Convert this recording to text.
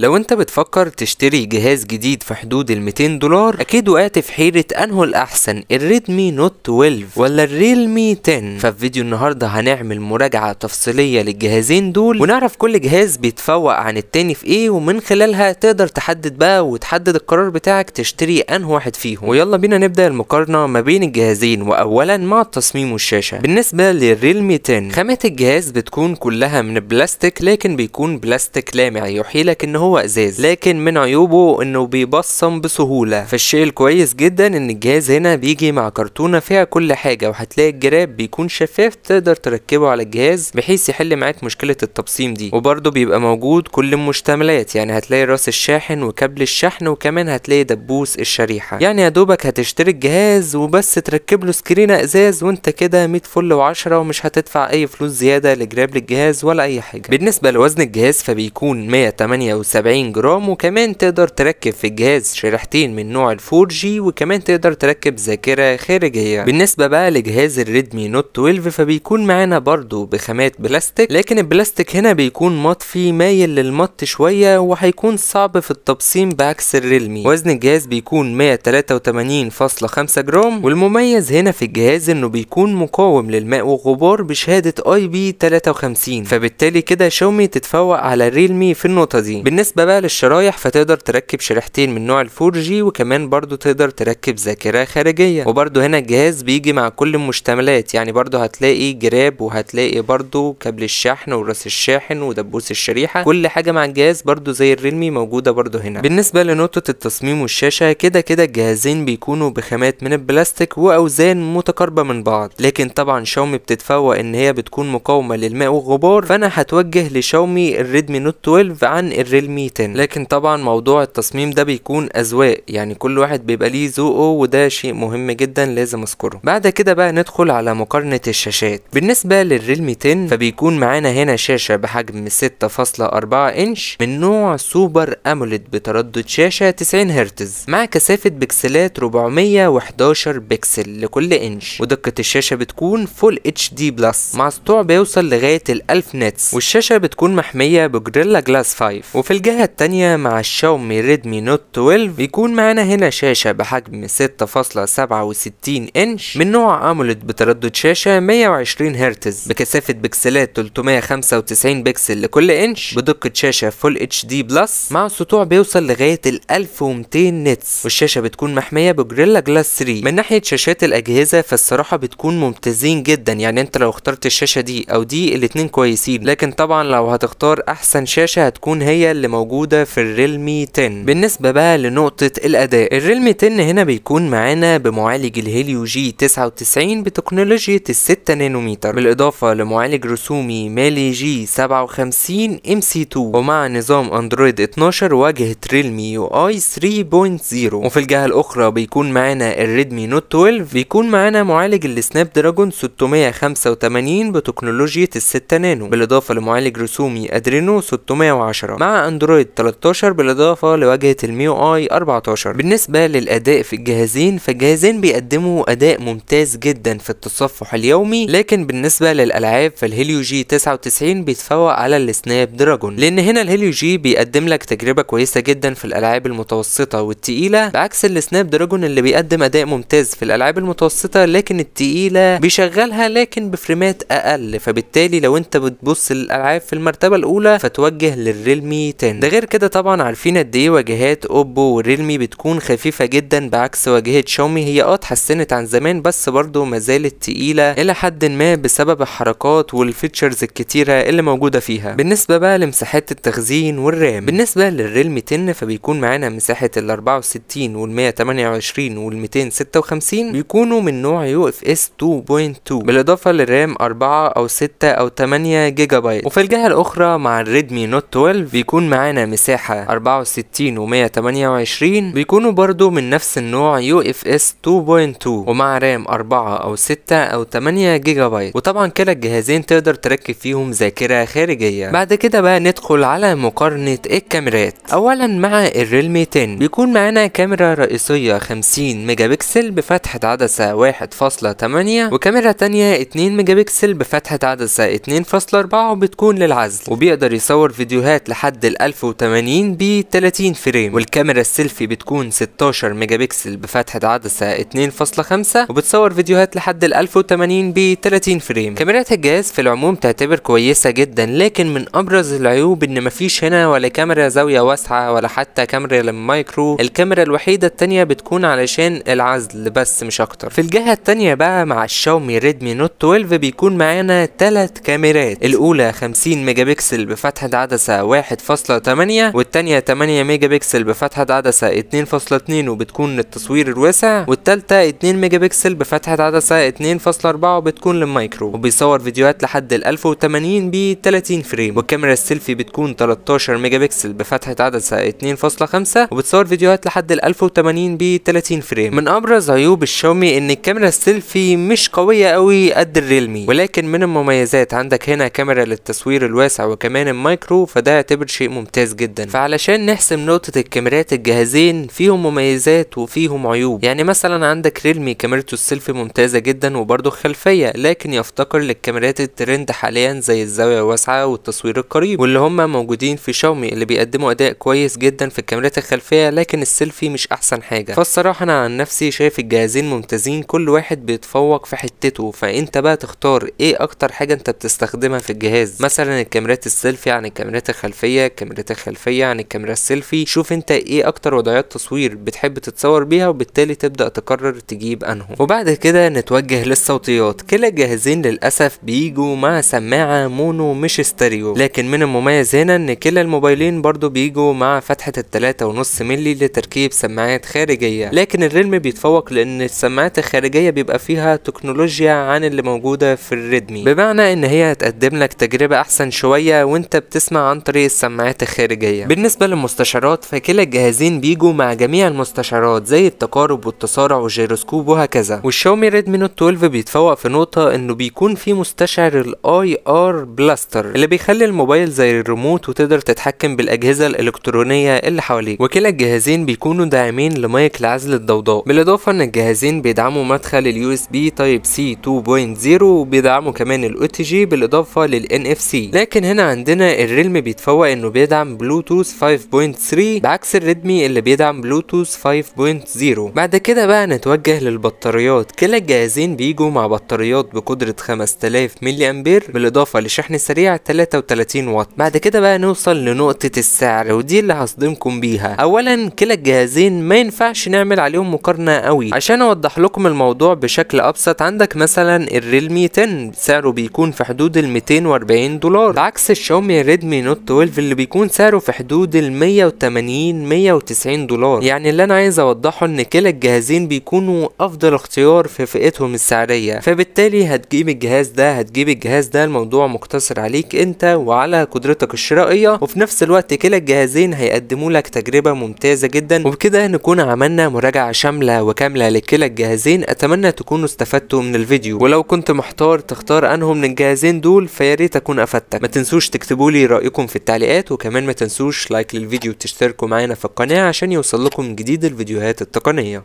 لو انت بتفكر تشتري جهاز جديد في حدود ال 200 دولار اكيد وقعت في حيرة انه الاحسن الريدمي نوت 12 ولا الريلمي 10 ففي فيديو النهاردة هنعمل مراجعة تفصيلية للجهازين دول ونعرف كل جهاز بيتفوق عن التاني في ايه ومن خلالها تقدر تحدد بقى وتحدد القرار بتاعك تشتري انه واحد فيهم ويلا بينا نبدأ المقارنة ما بين الجهازين واولا مع التصميم والشاشة بالنسبة للريلمي 10 خامة الجهاز بتكون كلها من بلاستيك لكن بيكون بلاستيك لامع يحيلك ان هو هو ازاز لكن من عيوبه انه بيبصم بسهوله فالشيء الكويس جدا ان الجهاز هنا بيجي مع كرتونه فيها كل حاجه وهتلاقي الجراب بيكون شفاف تقدر تركبه على الجهاز بحيث يحل معاك مشكله التبصيم دي وبرده بيبقى موجود كل المشتملات يعني هتلاقي راس الشاحن وكابل الشحن وكمان هتلاقي دبوس الشريحه يعني يا دوبك هتشتري الجهاز وبس تركب له سكرينه ازاز وانت كده 100 فل و10 ومش هتدفع اي فلوس زياده لجراب للجهاز ولا اي حاجه بالنسبه لوزن الجهاز فبيكون 178 70 جرام وكمان تقدر تركب في الجهاز شريحتين من نوع الفور جي وكمان تقدر تركب ذاكرة خارجية بالنسبة بقى لجهاز الريدمي نوت 12 فبيكون معانا برضو بخامات بلاستيك لكن البلاستيك هنا بيكون مطفي مايل للمط شوية وهيكون صعب في التبصيم بعكس الريلمي وزن الجهاز بيكون 183.5 جرام والمميز هنا في الجهاز انه بيكون مقاوم للماء والغبار بشهادة اي بي 53 فبالتالي كده شاومي تتفوق على الريلمي في النقطة دي بالنسبة بالنسبة بقى للشرايح فتقدر تركب شريحتين من نوع الفور جي وكمان برضو تقدر تركب ذاكرة خارجية وبرضو هنا الجهاز بيجي مع كل المشتملات يعني برضو هتلاقي جراب وهتلاقي برضو كابل الشحن وراس الشاحن ودبوس الشريحة كل حاجة مع الجهاز برضو زي الريلمي موجودة برضو هنا بالنسبة لنقطة التصميم والشاشة كده كده الجهازين بيكونوا بخامات من البلاستيك وأوزان متقاربة من بعض لكن طبعا شاومي بتتفوق ان هي بتكون مقاومة للماء والغبار فانا هتوجه لشاومي الريدمي نوت 12 عن الريلمي الميتين لكن طبعا موضوع التصميم ده بيكون أذواق يعني كل واحد بيبقى ليه ذوقه وده شيء مهم جدا لازم أذكره بعد كده بقى ندخل على مقارنة الشاشات بالنسبة للريل 200 فبيكون معانا هنا شاشة بحجم 6.4 إنش من نوع سوبر أموليد بتردد شاشة 90 هرتز مع كثافة بكسلات 411 بكسل لكل إنش ودقة الشاشة بتكون فول اتش دي بلس مع سطوع بيوصل لغاية ال 1000 نتس والشاشة بتكون محمية بجوريلا جلاس 5 وفي الجهة التانية مع الشاومي ريدمي نوت 12 بيكون معانا هنا شاشة بحجم 6.67 انش من نوع اموليد بتردد شاشة 120 هرتز بكثافة بكسلات 395 بكسل لكل انش بدقة شاشة فول اتش دي بلس مع سطوع بيوصل لغاية ال 1200 نتس والشاشة بتكون محمية بجوريلا جلاس 3 من ناحية شاشات الاجهزة فالصراحة بتكون ممتازين جدا يعني انت لو اخترت الشاشة دي او دي الاتنين كويسين لكن طبعا لو هتختار احسن شاشة هتكون هي اللي موجودة في الريلمي 10 بالنسبة بقى لنقطة الأداء الريلمي 10 هنا بيكون معانا بمعالج الهيليو جي 99 بتكنولوجيا ال 6 نانومتر بالإضافة لمعالج رسومي مالي جي 57 ام سي 2 ومع نظام اندرويد 12 واجهة ريلمي يو اي 3.0 وفي الجهة الأخرى بيكون معانا الريدمي نوت 12 بيكون معانا معالج السناب دراجون 685 بتكنولوجيا ال 6 نانو بالإضافة لمعالج رسومي ادرينو 610 مع اندرويد اندرويد 13 بالاضافه لواجهه الميو اي 14 بالنسبه للاداء في الجهازين فجهازين بيقدموا اداء ممتاز جدا في التصفح اليومي لكن بالنسبه للالعاب فالهيليو جي 99 بيتفوق على السناب دراجون لان هنا الهيليو جي بيقدم لك تجربه كويسه جدا في الالعاب المتوسطه والتقيله بعكس السناب دراجون اللي بيقدم اداء ممتاز في الالعاب المتوسطه لكن التقيله بيشغلها لكن بفريمات اقل فبالتالي لو انت بتبص للالعاب في المرتبه الاولى فتوجه للريلمي تاني البستان ده غير كده طبعا عارفين قد ايه واجهات اوبو وريلمي بتكون خفيفه جدا بعكس واجهه شاومي هي اه اتحسنت عن زمان بس برضه ما زالت تقيله الى حد ما بسبب الحركات والفيتشرز الكتيره اللي موجوده فيها بالنسبه بقى لمساحات التخزين والرام بالنسبه للريلمي 10 فبيكون معانا مساحه ال 64 وال 128 وال 256 بيكونوا من نوع يو اف اس 2.2 بالاضافه للرام 4 او 6 او 8 جيجا بايت وفي الجهه الاخرى مع الريدمي نوت 12 بيكون معانا معانا مساحة 64 و 128 بيكونوا برضو من نفس النوع يو اف اس 2.2 ومع رام 4 او 6 او 8 جيجا بايت وطبعا كلا الجهازين تقدر تركب فيهم ذاكرة خارجية بعد كده بقى ندخل على مقارنة الكاميرات اولا مع الريلمي 10 بيكون معانا كاميرا رئيسية 50 ميجا بكسل بفتحة عدسة 1.8 وكاميرا تانية 2 ميجا بكسل بفتحة عدسة 2.4 وبتكون للعزل وبيقدر يصور فيديوهات لحد ال 1080 ب 30 فريم والكاميرا السيلفي بتكون 16 ميجا بكسل بفتحة عدسة 2.5 وبتصور فيديوهات لحد ال 1080 ب 30 فريم كاميرات الجهاز في العموم تعتبر كويسة جدا لكن من أبرز العيوب إن مفيش هنا ولا كاميرا زاوية واسعة ولا حتى كاميرا للمايكرو الكاميرا الوحيدة الثانيه بتكون علشان العزل بس مش أكتر في الجهة الثانيه بقى مع الشاومي ريدمي نوت 12 بيكون معانا ثلاث كاميرات الأولى 50 ميجا بكسل بفتحة عدسة 1.5 والتانية 8 ميجا بكسل بفتحة عدسة 2.2 وبتكون للتصوير الواسع والتالتة 2 ميجا بكسل بفتحة عدسة 2.4 وبتكون للمايكرو وبيصور فيديوهات لحد ال 1080 ب 30 فريم والكاميرا السيلفي بتكون 13 ميجا بكسل بفتحة عدسة 2.5 وبتصور فيديوهات لحد ال 1080 ب 30 فريم من ابرز عيوب الشاومي ان الكاميرا السيلفي مش قوية قوي قد الريلمي ولكن من المميزات عندك هنا كاميرا للتصوير الواسع وكمان المايكرو فده يعتبر شيء مهم ممتاز جدا فعلشان نحسم نقطة الكاميرات الجهازين فيهم مميزات وفيهم عيوب يعني مثلا عندك ريلمي كاميرته السيلفي ممتازة جدا وبرضه خلفية لكن يفتقر للكاميرات الترند حاليا زي الزاوية الواسعة والتصوير القريب واللي هما موجودين في شاومي اللي بيقدموا أداء كويس جدا في الكاميرات الخلفية لكن السيلفي مش أحسن حاجة فالصراحة أنا عن نفسي شايف الجهازين ممتازين كل واحد بيتفوق في حتته فأنت بقى تختار إيه أكتر حاجة أنت بتستخدمها في الجهاز مثلا الكاميرات السيلفي عن الكاميرات الخلفية كاميرات الخلفيه عن يعني الكاميرا السيلفي شوف انت ايه اكتر وضعيات تصوير بتحب تتصور بيها وبالتالي تبدا تقرر تجيب انهم وبعد كده نتوجه للصوتيات كلا جاهزين للاسف بيجوا مع سماعه مونو مش ستيريو لكن من المميز هنا ان كلا الموبايلين برضو بيجوا مع فتحه التلاتة ونص ملي لتركيب سماعات خارجيه لكن الريلم بيتفوق لان السماعات الخارجيه بيبقى فيها تكنولوجيا عن اللي موجوده في الريدمي بمعنى ان هي هتقدم لك تجربه احسن شويه وانت بتسمع عن طريق السماعات الخدمات الخارجية بالنسبة للمستشارات فكلا الجهازين بيجوا مع جميع المستشارات زي التقارب والتسارع والجيروسكوب وهكذا والشاومي ريدمي نوت 12 بيتفوق في نقطة انه بيكون في مستشعر الاي ار بلاستر اللي بيخلي الموبايل زي الريموت وتقدر تتحكم بالاجهزة الالكترونية اللي حواليك وكلا الجهازين بيكونوا داعمين لمايك لعزل الضوضاء بالاضافة ان الجهازين بيدعموا مدخل اليو اس بي تايب سي 2.0 وبيدعموا كمان الاو تي جي بالاضافة للان اف سي لكن هنا عندنا الريلم بيتفوق انه بيدعم بيدعم بلوتوث 5.3 بعكس الريدمي اللي بيدعم بلوتوث 5.0 بعد كده بقى نتوجه للبطاريات كلا الجهازين بيجوا مع بطاريات بقدرة 5000 ملي امبير بالاضافة لشحن سريع 33 واط بعد كده بقى نوصل لنقطة السعر ودي اللي هصدمكم بيها اولا كلا الجهازين ما ينفعش نعمل عليهم مقارنة قوي عشان اوضح لكم الموضوع بشكل ابسط عندك مثلا الريلمي 10 سعره بيكون في حدود ال 240 دولار بعكس الشاومي ريدمي نوت 12 اللي بيكون بيكون سعره في حدود ال 180 190 دولار يعني اللي انا عايز اوضحه ان كلا الجهازين بيكونوا افضل اختيار في فئتهم السعريه فبالتالي هتجيب الجهاز ده هتجيب الجهاز ده الموضوع مقتصر عليك انت وعلى قدرتك الشرائيه وفي نفس الوقت كلا الجهازين هيقدموا لك تجربه ممتازه جدا وبكده نكون عملنا مراجعه شامله وكامله لكلا الجهازين اتمنى تكونوا استفدتوا من الفيديو ولو كنت محتار تختار انهم من الجهازين دول فياريت اكون افدتك ما تنسوش تكتبوا لي رايكم في التعليقات وكمان وكمان ما تنسوش لايك للفيديو وتشتركوا معانا في القناة عشان يوصل لكم جديد الفيديوهات التقنية